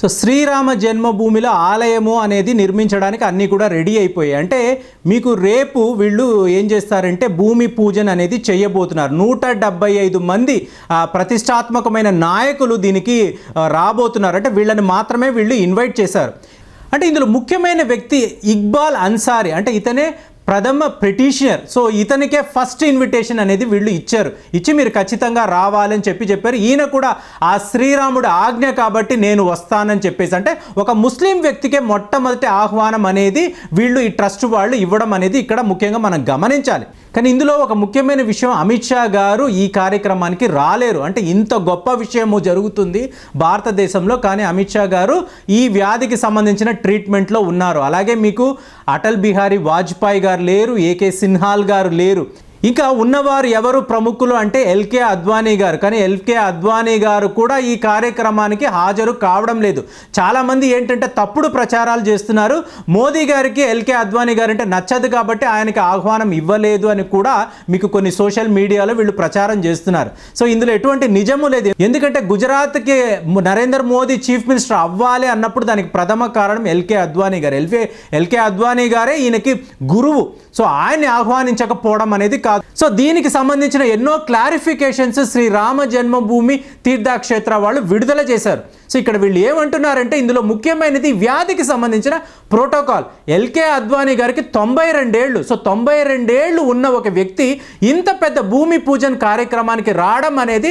So Srirama జన్మభూమిలో ఆలయము అనేది నిర్మించడానికి అన్నీ కూడా రెడీ అయిపోయాయి అంటే మీకు రేపు వీళ్ళు ఏం చేస్తారంటే భూమి పూజన అనేది చేయబోతున్నారు నూట ఐదు మంది ప్రతిష్టాత్మకమైన నాయకులు దీనికి రాబోతున్నారు అంటే వీళ్ళని మాత్రమే వీళ్ళు ఇన్వైట్ చేశారు అంటే ఇందులో ముఖ్యమైన వ్యక్తి ఇక్బాల్ అన్సారీ అంటే ఇతనే ప్రథమ పిటిషనర్ సో ఇతనికే ఫస్ట్ ఇన్విటేషన్ అనేది వీళ్ళు ఇచ్చారు ఇచ్చి మీరు ఖచ్చితంగా రావాలని చెప్పి చెప్పారు ఈయన కూడా ఆ శ్రీరాముడు ఆజ్ఞ కాబట్టి నేను వస్తానని చెప్పేసి అంటే ఒక ముస్లిం వ్యక్తికే మొట్టమొదటి ఆహ్వానం అనేది వీళ్ళు ఈ ట్రస్ట్ వాళ్ళు ఇవ్వడం అనేది ఇక్కడ ముఖ్యంగా మనం గమనించాలి కానీ ఇందులో ఒక ముఖ్యమైన విషయం అమిత్ షా గారు ఈ కార్యక్రమానికి రాలేరు అంటే ఇంత గొప్ప విషయము జరుగుతుంది భారతదేశంలో కానీ అమిత్ షా గారు ఈ వ్యాధికి సంబంధించిన ట్రీట్మెంట్లో ఉన్నారు అలాగే మీకు అటల్ బిహారీ వాజ్పేయి గారు లేరు ఏకే సిన్హాల్ గారు లేరు ఇంకా ఉన్నవారు ఎవరు ప్రముఖులు అంటే ఎల్కే అద్వానీ గారు కానీ ఎల్కే అద్వానీ గారు కూడా ఈ కార్యక్రమానికి హాజరు కావడం లేదు చాలామంది ఏంటంటే తప్పుడు ప్రచారాలు చేస్తున్నారు మోదీ గారికి ఎల్కే అద్వానీ గారు అంటే నచ్చదు కాబట్టి ఆయనకి ఆహ్వానం ఇవ్వలేదు అని కూడా మీకు కొన్ని సోషల్ మీడియాలో వీళ్ళు ప్రచారం చేస్తున్నారు సో ఇందులో ఎటువంటి నిజము లేదు ఎందుకంటే గుజరాత్కి నరేంద్ర మోదీ చీఫ్ మినిస్టర్ అవ్వాలి అన్నప్పుడు దానికి ప్రథమ కారణం ఎల్కే అద్వానీ గారు ఎల్కే ఎల్కే అద్వానీ గారే ఈయనకి గురువు సో ఆయన్ని ఆహ్వానించకపోవడం అనేది కాదు సో దీనికి సంబంధించిన ఎన్నో క్లారిఫికేషన్స్ శ్రీ రామ జన్మభూమి తీర్థక్షేత్ర వాళ్ళు విడుదల చేశారు సో ఇక్కడ వీళ్ళు ఏమంటున్నారంటే ఇందులో ముఖ్యమైనది వ్యాధికి సంబంధించిన ప్రోటోకాల్ ఎల్కే అద్వానీ గారికి తొంభై రెండేళ్ళు సో తొంభై రెండేళ్ళు ఉన్న ఒక వ్యక్తి ఇంత పెద్ద భూమి పూజన్ కార్యక్రమానికి రావడం అనేది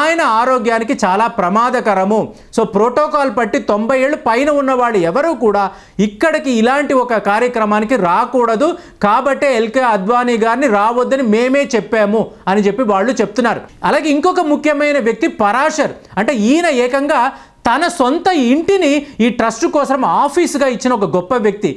ఆయన ఆరోగ్యానికి చాలా ప్రమాదకరము సో ప్రోటోకాల్ పట్టి తొంభై ఏళ్ళు పైన ఉన్నవాళ్ళు ఎవరు కూడా ఇక్కడికి ఇలాంటి ఒక కార్యక్రమానికి రాకూడదు కాబట్టే ఎల్కే అద్వానీ గారిని రావద్దని మేమే చెప్పాము అని చెప్పి వాళ్ళు చెప్తున్నారు అలాగే ఇంకొక ముఖ్యమైన వ్యక్తి పరాశర్ అంటే ఈయన ఏకంగా తన సొంత ఇంటిని ఈ ట్రస్ట్ కోసం ఆఫీస్గా ఇచ్చిన ఒక గొప్ప వ్యక్తి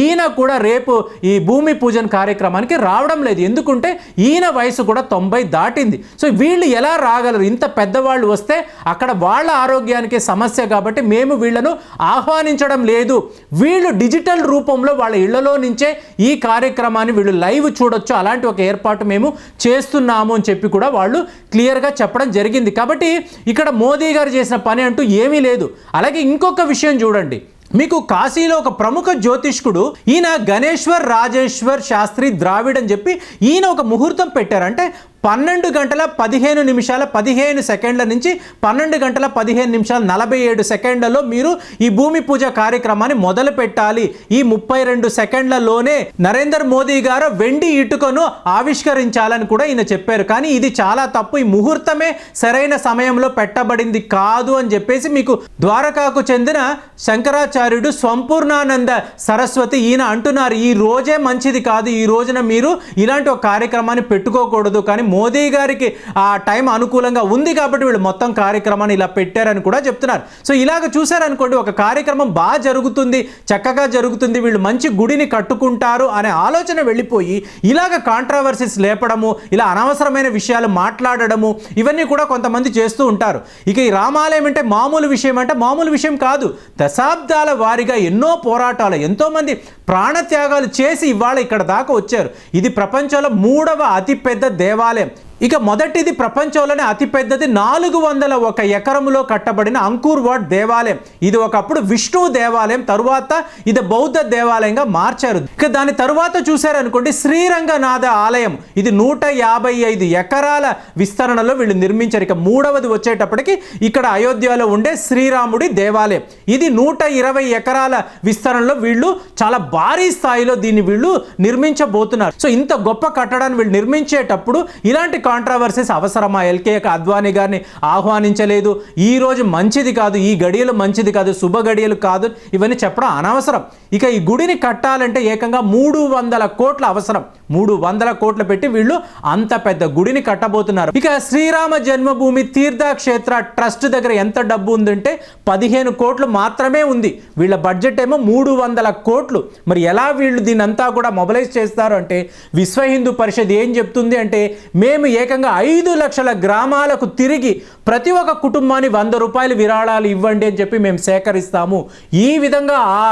ఈయన కూడా రేపు ఈ భూమి పూజన కార్యక్రమానికి రావడం లేదు ఎందుకంటే ఈయన వయసు కూడా తొంభై దాటింది సో వీళ్ళు ఎలా రాగలరు ఇంత పెద్దవాళ్ళు వస్తే అక్కడ వాళ్ళ ఆరోగ్యానికి సమస్య కాబట్టి మేము వీళ్ళను ఆహ్వానించడం లేదు వీళ్ళు డిజిటల్ రూపంలో వాళ్ళ ఇళ్లలో నుంచే ఈ కార్యక్రమాన్ని వీళ్ళు లైవ్ చూడొచ్చు అలాంటి ఒక ఏర్పాటు మేము చేస్తున్నాము అని చెప్పి కూడా వాళ్ళు క్లియర్గా చెప్పడం జరిగింది కాబట్టి ఇక్కడ మోదీ గారు చేసిన పని అంటూ ఏమీ లేదు అలాగే ఇంకొక విషయం చూడండి మీకు కాశీలో ఒక ప్రముఖ జ్యోతిష్కుడు ఈయన గణేశ్వర్ రాజేశ్వర్ శాస్త్రి ద్రావిడ్ అని చెప్పి ఈయన ఒక ముహూర్తం పెట్టారు అంటే పన్నెండు గంటల పదిహేను నిమిషాల పదిహేను సెకండ్ల నుంచి పన్నెండు గంటల పదిహేను నిమిషాల నలభై ఏడు సెకండ్లలో మీరు ఈ భూమి పూజ కార్యక్రమాన్ని మొదలు పెట్టాలి ఈ ముప్పై రెండు సెకండ్లలోనే నరేందర్ మోదీ గారు వెండి ఇటుకను ఆవిష్కరించాలని కూడా ఈయన చెప్పారు కానీ ఇది చాలా తప్పు ఈ ముహూర్తమే సరైన సమయంలో పెట్టబడింది కాదు అని చెప్పేసి మీకు ద్వారకాకు చెందిన శంకరాచార్యుడు సంపూర్ణానంద సరస్వతి ఈయన అంటున్నారు ఈ రోజే మంచిది కాదు ఈ రోజున మీరు ఇలాంటి ఒక కార్యక్రమాన్ని పెట్టుకోకూడదు కానీ మోదీ గారికి ఆ టైం అనుకూలంగా ఉంది కాబట్టి వీళ్ళు మొత్తం కార్యక్రమాన్ని ఇలా పెట్టారని కూడా చెప్తున్నారు సో ఇలాగ చూశారనుకోండి ఒక కార్యక్రమం బాగా జరుగుతుంది చక్కగా జరుగుతుంది వీళ్ళు మంచి గుడిని కట్టుకుంటారు అనే ఆలోచన వెళ్ళిపోయి ఇలాగ కాంట్రవర్సీస్ లేపడము ఇలా అనవసరమైన విషయాలు మాట్లాడడము ఇవన్నీ కూడా కొంతమంది చేస్తూ ఉంటారు ఇక ఈ రామాలయం అంటే మామూలు విషయం అంటే మామూలు విషయం కాదు దశాబ్దాల వారిగా ఎన్నో పోరాటాలు ఎంతోమంది ప్రాణత్యాగాలు చేసి ఇవాళ ఇక్కడ దాకా వచ్చారు ఇది ప్రపంచంలో మూడవ అతిపెద్ద దేవాలయం problema. ఇక మొదటిది ప్రపంచంలోనే అతిపెద్దది నాలుగు వందల ఒక ఎకరంలో కట్టబడిన అంకూర్వాడ్ దేవాలయం ఇది ఒకప్పుడు విష్ణు దేవాలయం తరువాత ఇది బౌద్ధ దేవాలయంగా మార్చారు ఇక దాని తరువాత చూశారనుకోండి శ్రీరంగనాథ ఆలయం ఇది నూట యాభై ఐదు ఎకరాల విస్తరణలో వీళ్ళు నిర్మించారు ఇక మూడవది వచ్చేటప్పటికి ఇక్కడ అయోధ్యలో ఉండే శ్రీరాముడి దేవాలయం ఇది నూట ఇరవై ఎకరాల విస్తరణలో వీళ్ళు చాలా భారీ స్థాయిలో దీన్ని వీళ్ళు నిర్మించబోతున్నారు సో ఇంత గొప్ప కట్టడాన్ని వీళ్ళు నిర్మించేటప్పుడు ఇలాంటి కాంట్రావర్సీస్ అవసరమా ఎల్కే అద్వానీ గారిని ఆహ్వానించలేదు ఈ రోజు మంచిది కాదు ఈ గడియలు మంచిది కాదు శుభ గడియలు కాదు ఇవన్నీ చెప్పడం అనవసరం ఇక ఈ గుడిని కట్టాలంటే ఏకంగా మూడు వందల కోట్ల అవసరం మూడు వందల కోట్లు పెట్టి వీళ్ళు అంత పెద్ద గుడిని కట్టబోతున్నారు ఇక శ్రీరామ జన్మభూమి తీర్థక్షేత్ర ట్రస్ట్ దగ్గర ఎంత డబ్బు ఉందంటే పదిహేను కోట్లు మాత్రమే ఉంది వీళ్ళ బడ్జెట్ ఏమో మూడు వందల కోట్లు మరి ఎలా వీళ్ళు దీనంతా కూడా మొబలైజ్ చేస్తారు అంటే విశ్వ హిందూ పరిషత్ ఏం చెప్తుంది అంటే మేము ఏకంగా ఐదు లక్షల గ్రామాలకు తిరిగి ప్రతి ఒక్క కుటుంబాన్ని వంద రూపాయలు విరాళాలు ఇవ్వండి అని చెప్పి మేము సేకరిస్తాము ఈ విధంగా ఆ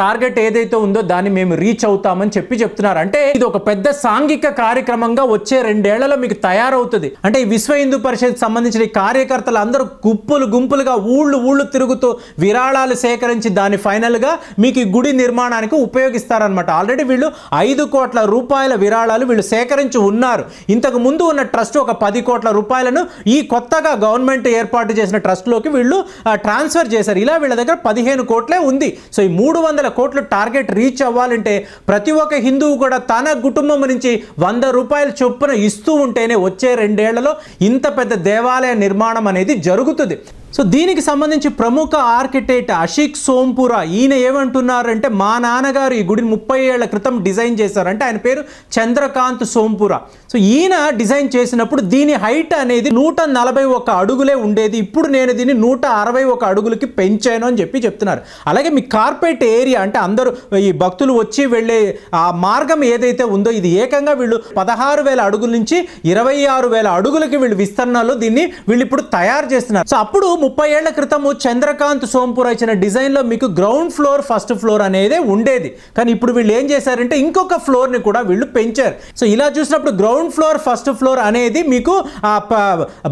టార్గెట్ ఏదైతే ఉందో దాన్ని మేము రీచ్ అవుతామని చెప్పి చెప్తున్నారు అంటే ఇది ఒక పెద్ద సాంఘిక కార్యక్రమంగా వచ్చే రెండేళ్లలో మీకు తయారవుతుంది అంటే ఈ విశ్వ హిందూ పరిషత్ సంబంధించిన కార్యకర్తలు అందరూ గుప్పులు గుంపులుగా ఊళ్ళు ఊళ్ళు తిరుగుతూ విరాళాలు సేకరించి దాని ఫైనల్గా మీకు ఈ గుడి నిర్మాణానికి ఉపయోగిస్తారనమాట ఆల్రెడీ వీళ్ళు ఐదు కోట్ల రూపాయల విరాళాలు వీళ్ళు సేకరించి ఉన్నారు ఇంతకు ముందు ఉన్న ట్రస్ట్ ఒక పది కోట్ల రూపాయలను ఈ కొత్తగా గవర్నమెంట్ ఏర్పాటు చేసిన ట్రస్ట్లోకి వీళ్ళు ట్రాన్స్ఫర్ చేశారు ఇలా వీళ్ళ దగ్గర పదిహేను కోట్లే ఉంది సో ఈ మూడు వందల కోట్లు టార్గెట్ రీచ్ అవ్వాలంటే ప్రతి ఒక్క హిందువు కూడా తన కుటుంబం నుంచి వంద రూపాయలు చొప్పున ఇస్తూ ఉంటేనే వచ్చే రెండేళ్లలో ఇంత పెద్ద దేవాలయ నిర్మాణం అనేది జరుగుతుంది సో దీనికి సంబంధించి ప్రముఖ ఆర్కిటెక్ట్ అషిక్ సోంపురా ఈయన ఏమంటున్నారంటే మా నాన్నగారు ఈ గుడిని ముప్పై ఏళ్ల క్రితం డిజైన్ చేశారంటే ఆయన పేరు చంద్రకాంత్ సోంపురా సో ఈయన డిజైన్ చేసినప్పుడు దీని హైట్ అనేది నూట నలభై ఒక అడుగులే ఉండేది ఇప్పుడు నేను దీన్ని నూట అరవై ఒక అడుగులకి పెంచాను అని చెప్పి చెప్తున్నారు అలాగే మీ కార్పెట్ ఏరియా అంటే అందరూ ఈ భక్తులు వచ్చి వెళ్ళే ఆ మార్గం ఏదైతే ఉందో ఇది ఏకంగా వీళ్ళు పదహారు వేల అడుగుల నుంచి ఇరవై ఆరు వేల అడుగులకి వీళ్ళు విస్తరణలో దీన్ని వీళ్ళు ఇప్పుడు తయారు చేస్తున్నారు సో అప్పుడు ముప్పై ఏళ్ల క్రితము చంద్రకాంత్ సోంపూర్ ఇచ్చిన డిజైన్లో మీకు గ్రౌండ్ ఫ్లోర్ ఫస్ట్ ఫ్లోర్ అనేది ఉండేది కానీ ఇప్పుడు వీళ్ళు ఏం చేశారంటే ఇంకొక ఫ్లోర్ని కూడా వీళ్ళు పెంచారు సో ఇలా చూసినప్పుడు గ్రౌండ్ ఫ్లోర్ ఫస్ట్ ఫ్లోర్ అనేది మీకు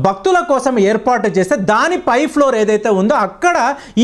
భక్తుల కోసం ఏర్పాటు చేస్తే దాని పై ఫ్లోర్ ఏదైతే ఉందో అక్కడ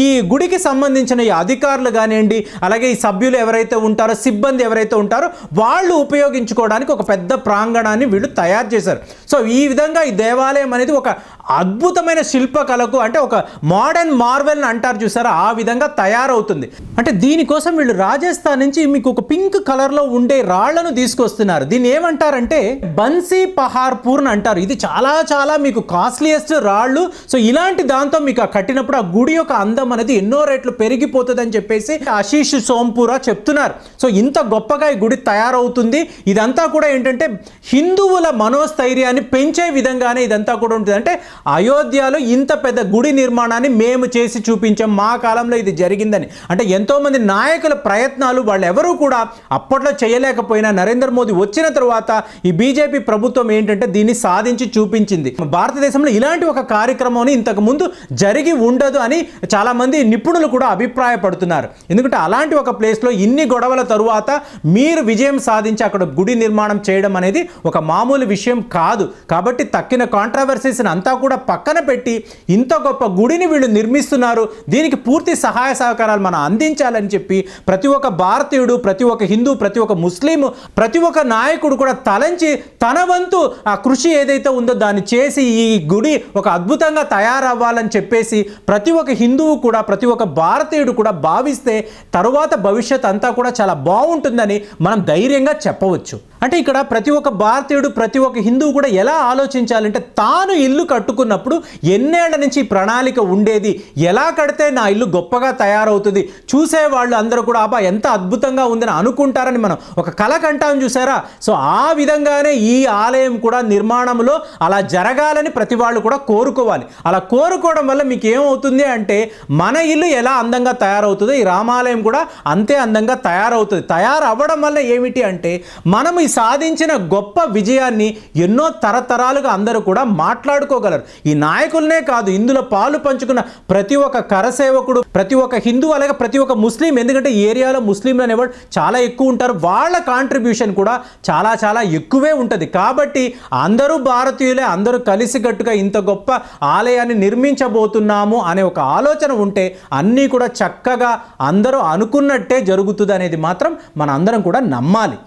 ఈ గుడికి సంబంధించిన ఈ అధికారులు కానివ్వండి అలాగే ఈ సభ్యులు ఎవరైతే ఉంటారో సిబ్బంది ఎవరైతే ఉంటారో వాళ్ళు ఉపయోగించుకోవడానికి ఒక పెద్ద ప్రాంగణాన్ని వీళ్ళు తయారు చేశారు సో ఈ విధంగా ఈ దేవాలయం అనేది ఒక అద్భుతమైన శిల్పకళకు అంటే ఒక మోడర్న్ మార్వెల్ అంటారు చూసారా ఆ విధంగా తయారవుతుంది అంటే దీనికోసం వీళ్ళు రాజస్థాన్ నుంచి మీకు ఒక పింక్ కలర్లో ఉండే రాళ్లను తీసుకొస్తున్నారు దీన్ని ఏమంటారంటే బన్సీ పహార్పూర్ అని అంటారు ఇది చాలా చాలా మీకు కాస్ట్లీయెస్ట్ రాళ్ళు సో ఇలాంటి దాంతో మీకు ఆ కట్టినప్పుడు ఆ గుడి యొక్క అందం అనేది ఎన్నో రేట్లు పెరిగిపోతుందని చెప్పేసి ఆశీష్ సోంపురా చెప్తున్నారు సో ఇంత గొప్పగా ఈ గుడి తయారవుతుంది ఇదంతా కూడా ఏంటంటే హిందువుల మనోస్థైర్యాన్ని పెంచే విధంగానే ఇదంతా కూడా ఉంటుంది అంటే అయోధ్యలో ఇంత పెద్ద గుడి నిర్మాణాన్ని మేము చేసి చూపించాం మా కాలంలో ఇది జరిగిందని అంటే ఎంతోమంది నాయకుల ప్రయత్నాలు వాళ్ళెవరూ కూడా అప్పట్లో చేయలేకపోయినా నరేంద్ర మోదీ వచ్చిన తర్వాత ఈ బీజేపీ ప్రభుత్వం ఏంటంటే దీన్ని సాధించి చూపించింది భారతదేశంలో ఇలాంటి ఒక కార్యక్రమాన్ని ఇంతకుముందు జరిగి ఉండదు అని చాలామంది నిపుణులు కూడా అభిప్రాయపడుతున్నారు ఎందుకంటే అలాంటి ఒక ప్లేస్లో ఇన్ని గొడవల తరువాత మీరు విజయం సాధించి అక్కడ గుడి నిర్మాణం చేయడం అనేది ఒక మామూలు విషయం కాదు కాబట్టి తక్కిన కాంట్రవర్సీస్ని అంతా కూడా కూడా పక్కన పెట్టి ఇంత గొప్ప గుడిని వీళ్ళు నిర్మిస్తున్నారు దీనికి పూర్తి సహాయ సహకారాలు మనం అందించాలని చెప్పి ప్రతి ఒక్క భారతీయుడు ప్రతి ఒక్క హిందూ ప్రతి ఒక్క ముస్లిం ప్రతి ఒక్క నాయకుడు కూడా తలంచి తన వంతు ఆ కృషి ఏదైతే ఉందో దాన్ని చేసి ఈ గుడి ఒక అద్భుతంగా తయారవ్వాలని చెప్పేసి ప్రతి ఒక్క హిందువు కూడా ప్రతి ఒక్క భారతీయుడు కూడా భావిస్తే తరువాత భవిష్యత్ అంతా కూడా చాలా బాగుంటుందని మనం ధైర్యంగా చెప్పవచ్చు అంటే ఇక్కడ ప్రతి ఒక్క భారతీయుడు ప్రతి ఒక్క హిందువు కూడా ఎలా ఆలోచించాలంటే తాను ఇల్లు కట్టు కట్టుకున్నప్పుడు ఎన్నేళ్ల నుంచి ప్రణాళిక ఉండేది ఎలా కడితే నా ఇల్లు గొప్పగా తయారవుతుంది చూసే వాళ్ళు అందరూ కూడా అబ్బా ఎంత అద్భుతంగా ఉందని అనుకుంటారని మనం ఒక కళ కంటాం చూసారా సో ఆ విధంగానే ఈ ఆలయం కూడా నిర్మాణంలో అలా జరగాలని ప్రతి వాళ్ళు కూడా కోరుకోవాలి అలా కోరుకోవడం వల్ల మీకు ఏమవుతుంది అంటే మన ఇల్లు ఎలా అందంగా తయారవుతుందో ఈ రామాలయం కూడా అంతే అందంగా తయారవుతుంది తయారవ్వడం వల్ల ఏమిటి అంటే మనము సాధించిన గొప్ప విజయాన్ని ఎన్నో తరతరాలుగా అందరూ కూడా మాట్లాడుకోగలరు ఈ నాయకులనే కాదు ఇందులో పాలు పంచుకున్న ప్రతి ఒక్క కరసేవకుడు ప్రతి ఒక్క హిందూ అలాగే ప్రతి ఒక్క ముస్లిం ఎందుకంటే ఈ ఏరియాలో ముస్లింలు అనేవాడు చాలా ఎక్కువ ఉంటారు వాళ్ళ కాంట్రిబ్యూషన్ కూడా చాలా చాలా ఎక్కువే ఉంటుంది కాబట్టి అందరూ భారతీయులే అందరూ కలిసికట్టుగా ఇంత గొప్ప ఆలయాన్ని నిర్మించబోతున్నాము అనే ఒక ఆలోచన ఉంటే అన్నీ కూడా చక్కగా అందరూ అనుకున్నట్టే జరుగుతుంది అనేది మాత్రం మన అందరం కూడా నమ్మాలి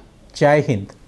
జై హింద్